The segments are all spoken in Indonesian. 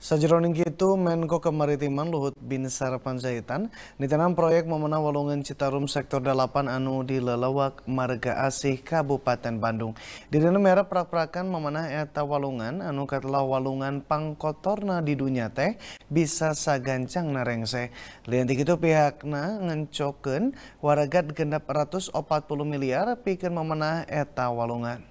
Sajeroning itu Menko Kemaritiman Luhut Binsar Panjaitan ditanam proyek memena walungan Citarum sektor 8 anu di Lelewak Marga Asih Kabupaten Bandung. Di dana merah prak-prakan memenah eta walungan anu katelah walungan pangkotorna di dunia teh bisa sagancang narengse. Lianti itu pihakna ngencoken waragat gendap 140 miliar pikir memenah eta walungan.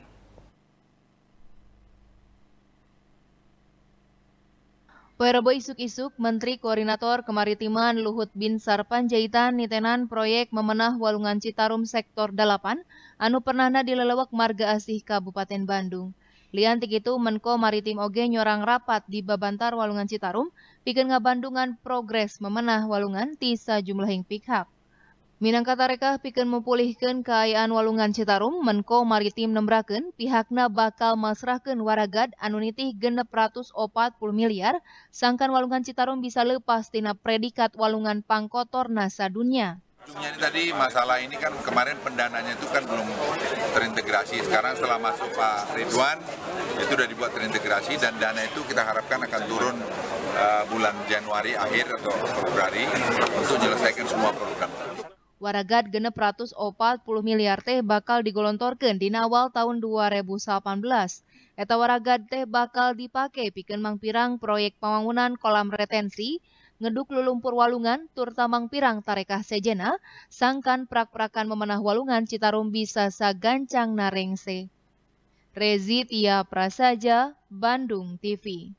Perebo isuk-isuk, Menteri Koordinator Kemaritiman Luhut Binsar Panjaitan nitenan proyek memenah walungan Citarum Sektor 8 anu pernahna dilelewak marga asih Kabupaten Bandung. Liantik itu Menko Maritim Oge nyorang rapat di Babantar Walungan Citarum, pikeun ngabandungan progres memenah walungan tisa jumlahing pikhap. Minangkatarekah pikeun mempulihkan keayaan Walungan Citarum, Menko Maritim Nembrakan, pihakna bakal masrahkeun waragad anu nitih genep ratus opat puluh miliar, sangkan Walungan Citarum bisa lepas tina predikat Walungan Pangkotor nasa dunia. Ujungnya ini tadi masalah ini kan kemarin pendananya itu kan belum terintegrasi. Sekarang setelah masuk Pak Ridwan itu sudah dibuat terintegrasi dan dana itu kita harapkan akan turun uh, bulan Januari akhir atau Februari untuk menyelesaikan semua program. Waragat genep ratus opat puluh miliar teh bakal digolontorkan di awal tahun 2018. Eta waragat teh bakal dipakai bikin mangpirang proyek pembangunan kolam retensi, ngeduk lulumpur walungan, turta pirang tarekah sejena, sangkan prak-prakan memenah walungan Citarum bisa sagancang narengse. Rezit Ia Prasaja, Bandung TV.